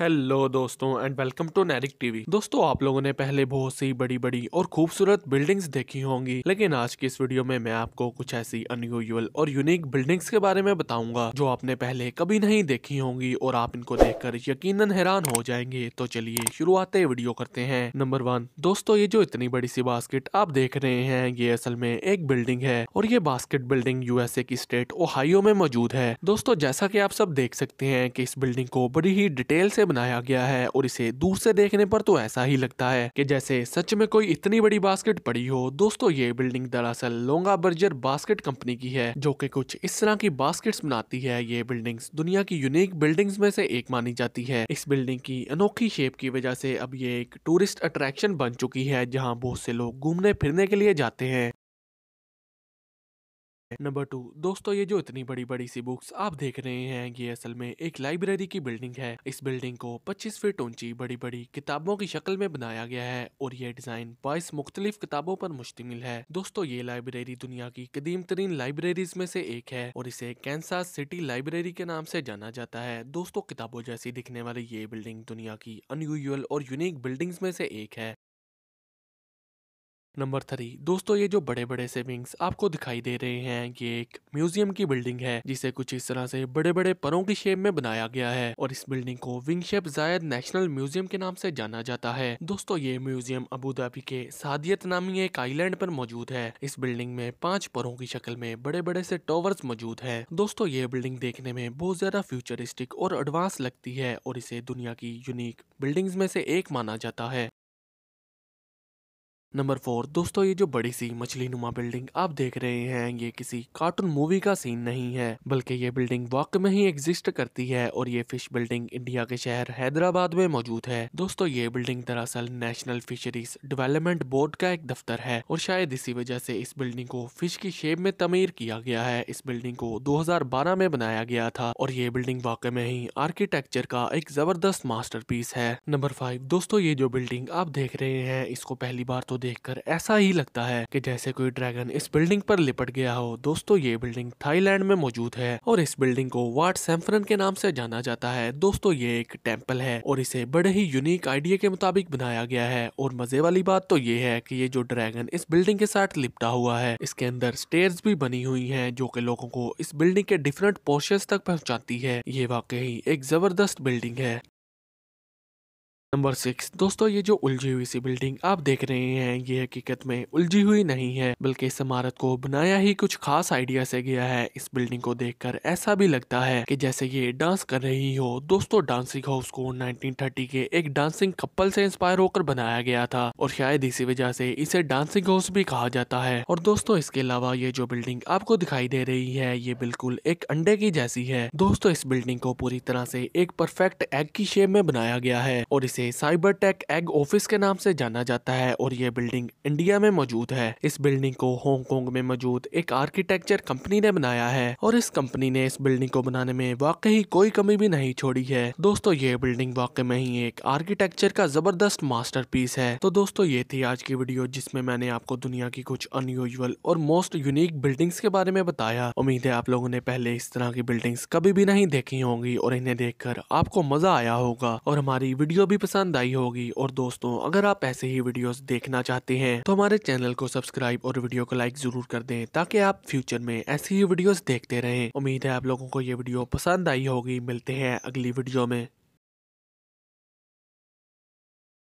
hello दोस्तों and welcome to Nairik TV दोस्तों आप लोगों ने पहले बहुत सी बड़ी बड़ी और खूबसूरत बिल्डिंग्स देखी होंगी लेकिन आज की इस वीडियो में मैं आपको कुछ ऐसी अनयूजल और यूनिक बिल्डिंग्स के बारे में बताऊंगा जो आपने पहले कभी नहीं देखी होंगी और आप इनको देखकर यकीनन हैरान हो जाएंगे तो चलिए शुरुआत वीडियो करते हैं नंबर वन दोस्तों ये जो इतनी बड़ी सी बास्केट आप देख रहे हैं ये असल में एक बिल्डिंग है और ये बास्केट बिल्डिंग यूएसए की स्टेट ओहाइयो में मौजूद है दोस्तों जैसा की आप सब देख सकते हैं की इस बिल्डिंग को बड़ी ही डिटेल से बनाया गया है और इसे दूर से देखने पर तो ऐसा ही लगता है कि जैसे सच में कोई इतनी बड़ी बास्केट पड़ी हो दोस्तों ये बिल्डिंग दरअसल लोंगा बर्जर बास्केट कंपनी की है जो कि कुछ इस तरह की बास्केट्स बनाती है ये बिल्डिंग दुनिया की यूनिक बिल्डिंग्स में से एक मानी जाती है इस बिल्डिंग की अनोखी शेप की वजह से अब ये एक टूरिस्ट अट्रैक्शन बन चुकी है जहाँ बहुत से लोग घूमने फिरने के लिए जाते हैं नंबर टू दोस्तों ये जो इतनी बड़ी बड़ी सी बुक्स आप देख रहे हैं ये असल में एक लाइब्रेरी की बिल्डिंग है इस बिल्डिंग को 25 फीट ऊंची बड़ी बड़ी किताबों की शक्ल में बनाया गया है और ये डिजाइन बाईस मुख्तलिफ किताबों पर मुश्तमिल है दोस्तों ये लाइब्रेरी दुनिया की कदीम तरीन लाइब्रेरीज में से एक है और इसे कैंसा सिटी लाइब्रेरी के नाम से जाना जाता है दोस्तों किताबों जैसी दिखने वाली ये बिल्डिंग दुनिया की अनयूजल और यूनिक बिल्डिंग्स में से एक है नंबर थ्री दोस्तों ये जो बड़े बड़े से विंग्स आपको दिखाई दे रहे हैं ये एक म्यूजियम की बिल्डिंग है जिसे कुछ इस तरह से बड़े बड़े परों की शेप में बनाया गया है और इस बिल्डिंग को wing shape Zayed National Museum के नाम से जाना जाता है दोस्तों ये म्यूजियम अबू धाबी के सादियत नामी एक आईलैंड पर मौजूद है इस बिल्डिंग में पांच परों की शक्ल में बड़े बड़े से टॉवर्स मौजूद है दोस्तों ये बिल्डिंग देखने में बहुत ज्यादा फ्यूचरिस्टिक और एडवांस लगती है और इसे दुनिया की यूनिक बिल्डिंग्स में से एक माना जाता है नंबर फोर दोस्तों ये जो बड़ी सी मछली नुमा बिल्डिंग आप देख रहे हैं ये किसी कार्टून मूवी का सीन नहीं है बल्कि ये बिल्डिंग वाक में ही एग्जिस्ट करती है और ये फिश बिल्डिंग इंडिया के शहर हैदराबाद में मौजूद है दोस्तों ये बिल्डिंग दरअसल नेशनल फिशरीज डेवलपमेंट बोर्ड का एक दफ्तर है और शायद इसी वजह से इस बिल्डिंग को फिश की शेप में तमीर किया गया है इस बिल्डिंग को दो में बनाया गया था और ये बिल्डिंग वाक में ही आर्किटेक्चर का एक जबरदस्त मास्टर है नंबर फाइव दोस्तों ये जो बिल्डिंग आप देख रहे हैं इसको पहली बार तो देखकर ऐसा ही लगता है कि जैसे कोई ड्रैगन इस बिल्डिंग पर लिपट गया हो दोस्तों ये बिल्डिंग थाईलैंड में मौजूद है और इस बिल्डिंग को वाट सैम्फरन के नाम से जाना जाता है दोस्तों ये एक टेम्पल है और इसे बड़े ही यूनिक आइडिया के मुताबिक बनाया गया है और मजे वाली बात तो ये है की ये जो ड्रैगन इस बिल्डिंग के साथ लिपटा हुआ है इसके अंदर स्टेयर्स भी बनी हुई है जो की लोगों को इस बिल्डिंग के डिफरेंट पोर्शन तक पहुँचाती है ये वाकई एक जबरदस्त बिल्डिंग है नंबर सिक्स दोस्तों ये जो उलझी हुई सी बिल्डिंग आप देख रहे हैं ये हकीकत में उलझी हुई नहीं है बल्कि इस इमारत को बनाया ही कुछ खास आइडिया से गया है इस बिल्डिंग को देखकर ऐसा भी लगता है कि जैसे ये डांस कर रही हो दोस्तों डांसिंग हाउस को 1930 के एक डांसिंग कपल से इंस्पायर होकर बनाया गया था और शायद इसी वजह से इसे डांसिंग हाउस भी कहा जाता है और दोस्तों इसके अलावा ये जो बिल्डिंग आपको दिखाई दे रही है ये बिल्कुल एक अंडे की जैसी है दोस्तों इस बिल्डिंग को पूरी तरह से एक परफेक्ट एग की शेप में बनाया गया है और इसे साइबर टेक एग ऑफिस के नाम से जाना जाता है और ये बिल्डिंग इंडिया में मौजूद है इस बिल्डिंग को हांगकांग में मौजूद एक आर्किटेक्चर कंपनी ने बनाया है और इस कंपनी ने इस बिल्डिंग को बनाने में वाकई कोई कमी भी नहीं छोड़ी है दोस्तों ये बिल्डिंग वाकई में ही एक आर्किटेक्चर का जबरदस्त मास्टर है तो दोस्तों ये थी आज की वीडियो जिसमे मैंने आपको दुनिया की कुछ अनयूजल और मोस्ट यूनिक बिल्डिंग्स के बारे में बताया उम्मीद है आप लोगों ने पहले इस तरह की बिल्डिंग्स कभी भी नहीं देखी होंगी और इन्हें देखकर आपको मजा आया होगा और हमारी वीडियो भी पसंद आई होगी और दोस्तों अगर आप ऐसे ही वीडियोस देखना चाहते हैं तो हमारे चैनल को सब्सक्राइब और वीडियो को लाइक जरूर कर दें ताकि आप फ्यूचर में ऐसी ही वीडियोस देखते रहें उम्मीद है आप लोगों को ये वीडियो पसंद आई होगी मिलते हैं अगली वीडियो में